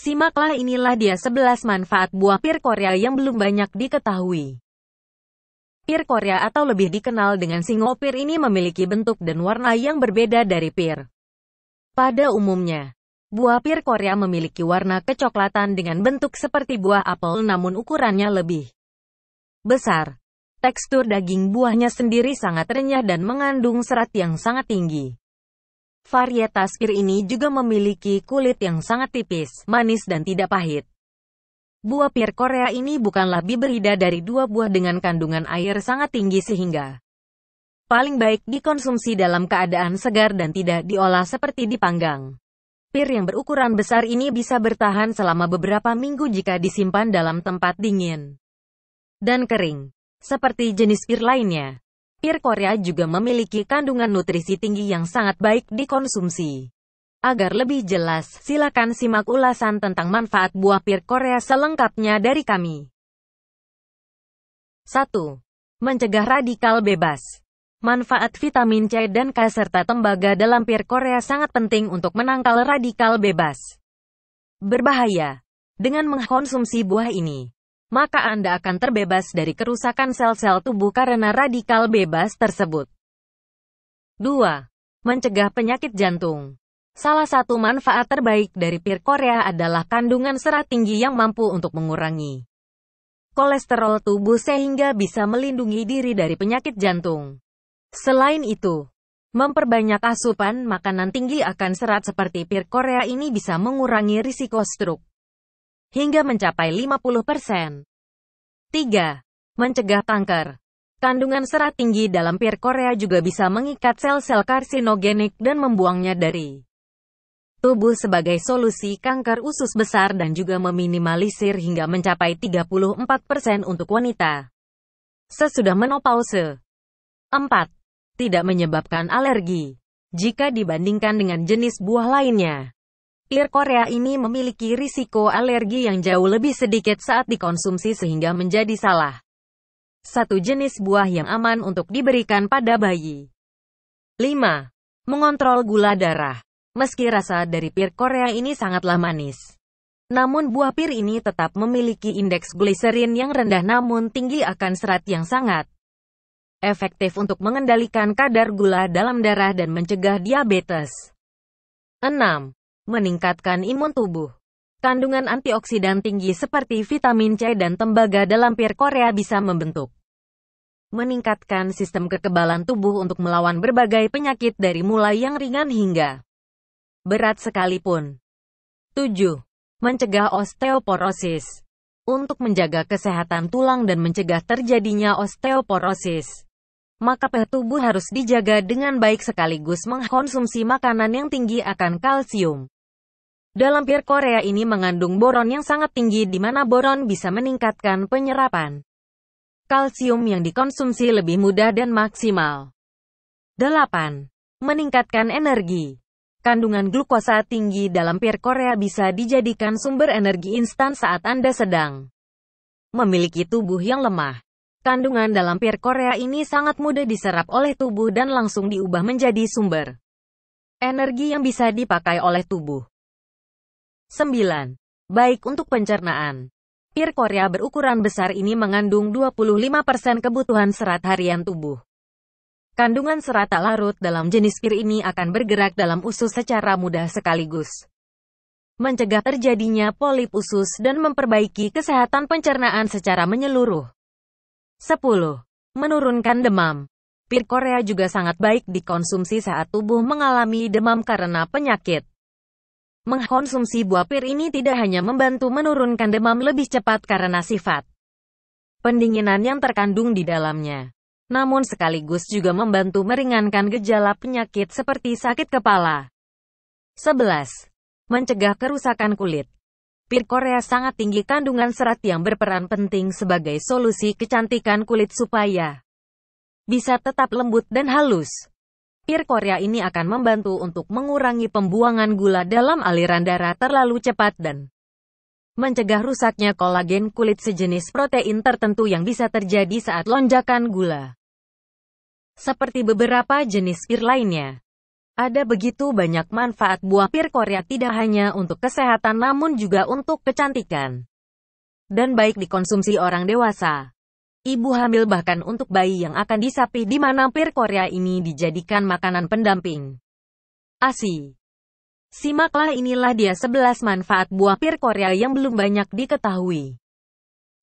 Simaklah inilah dia 11 manfaat buah pir Korea yang belum banyak diketahui. Pir Korea atau lebih dikenal dengan singopir ini memiliki bentuk dan warna yang berbeda dari pir. Pada umumnya, buah pir Korea memiliki warna kecoklatan dengan bentuk seperti buah apel namun ukurannya lebih besar. Tekstur daging buahnya sendiri sangat renyah dan mengandung serat yang sangat tinggi. Varietas pir ini juga memiliki kulit yang sangat tipis, manis dan tidak pahit. Buah pir Korea ini bukanlah biberida dari dua buah dengan kandungan air sangat tinggi sehingga paling baik dikonsumsi dalam keadaan segar dan tidak diolah seperti dipanggang. Pir yang berukuran besar ini bisa bertahan selama beberapa minggu jika disimpan dalam tempat dingin dan kering, seperti jenis pir lainnya. Pir Korea juga memiliki kandungan nutrisi tinggi yang sangat baik dikonsumsi. Agar lebih jelas, silakan simak ulasan tentang manfaat buah pir Korea selengkapnya dari kami. 1. Mencegah radikal bebas. Manfaat vitamin C dan K serta tembaga dalam pir Korea sangat penting untuk menangkal radikal bebas. Berbahaya. Dengan mengkonsumsi buah ini, maka Anda akan terbebas dari kerusakan sel-sel tubuh karena radikal bebas tersebut. 2. Mencegah penyakit jantung. Salah satu manfaat terbaik dari pir Korea adalah kandungan serat tinggi yang mampu untuk mengurangi kolesterol tubuh sehingga bisa melindungi diri dari penyakit jantung. Selain itu, memperbanyak asupan makanan tinggi akan serat seperti pir Korea ini bisa mengurangi risiko stroke hingga mencapai 50%. persen. 3. Mencegah kanker. Kandungan serat tinggi dalam pir Korea juga bisa mengikat sel-sel karsinogenik dan membuangnya dari tubuh sebagai solusi kanker usus besar dan juga meminimalisir hingga mencapai 34% persen untuk wanita. Sesudah menopause. 4. Tidak menyebabkan alergi. Jika dibandingkan dengan jenis buah lainnya. Air Korea ini memiliki risiko alergi yang jauh lebih sedikit saat dikonsumsi sehingga menjadi salah satu jenis buah yang aman untuk diberikan pada bayi. 5. Mengontrol gula darah. Meski rasa dari pir Korea ini sangatlah manis. Namun buah pir ini tetap memiliki indeks gliserin yang rendah namun tinggi akan serat yang sangat efektif untuk mengendalikan kadar gula dalam darah dan mencegah diabetes. 6 meningkatkan imun tubuh. Kandungan antioksidan tinggi seperti vitamin C dan tembaga dalam pir Korea bisa membentuk meningkatkan sistem kekebalan tubuh untuk melawan berbagai penyakit dari mulai yang ringan hingga berat sekalipun. 7. Mencegah osteoporosis. Untuk menjaga kesehatan tulang dan mencegah terjadinya osteoporosis, maka pH tubuh harus dijaga dengan baik sekaligus mengkonsumsi makanan yang tinggi akan kalsium, dalam pir Korea ini mengandung boron yang sangat tinggi di mana boron bisa meningkatkan penyerapan kalsium yang dikonsumsi lebih mudah dan maksimal. 8. Meningkatkan energi Kandungan glukosa tinggi dalam pir Korea bisa dijadikan sumber energi instan saat Anda sedang memiliki tubuh yang lemah. Kandungan dalam pir Korea ini sangat mudah diserap oleh tubuh dan langsung diubah menjadi sumber energi yang bisa dipakai oleh tubuh. 9. Baik untuk pencernaan. Pir Korea berukuran besar ini mengandung 25% kebutuhan serat harian tubuh. Kandungan serat tak larut dalam jenis pir ini akan bergerak dalam usus secara mudah sekaligus. Mencegah terjadinya polip usus dan memperbaiki kesehatan pencernaan secara menyeluruh. 10. Menurunkan demam. Pir Korea juga sangat baik dikonsumsi saat tubuh mengalami demam karena penyakit. Mengkonsumsi buah pir ini tidak hanya membantu menurunkan demam lebih cepat karena sifat pendinginan yang terkandung di dalamnya, namun sekaligus juga membantu meringankan gejala penyakit seperti sakit kepala. 11. Mencegah kerusakan kulit. Pir Korea sangat tinggi kandungan serat yang berperan penting sebagai solusi kecantikan kulit supaya bisa tetap lembut dan halus. Pir Korea ini akan membantu untuk mengurangi pembuangan gula dalam aliran darah terlalu cepat dan mencegah rusaknya kolagen kulit sejenis protein tertentu yang bisa terjadi saat lonjakan gula. Seperti beberapa jenis pir lainnya, ada begitu banyak manfaat buah pir Korea tidak hanya untuk kesehatan namun juga untuk kecantikan. Dan baik dikonsumsi orang dewasa. Ibu hamil bahkan untuk bayi yang akan disapih di mana pir Korea ini dijadikan makanan pendamping. ASI Simaklah inilah dia 11 manfaat buah pir Korea yang belum banyak diketahui.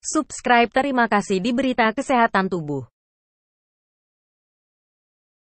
Subscribe terima kasih di berita kesehatan tubuh.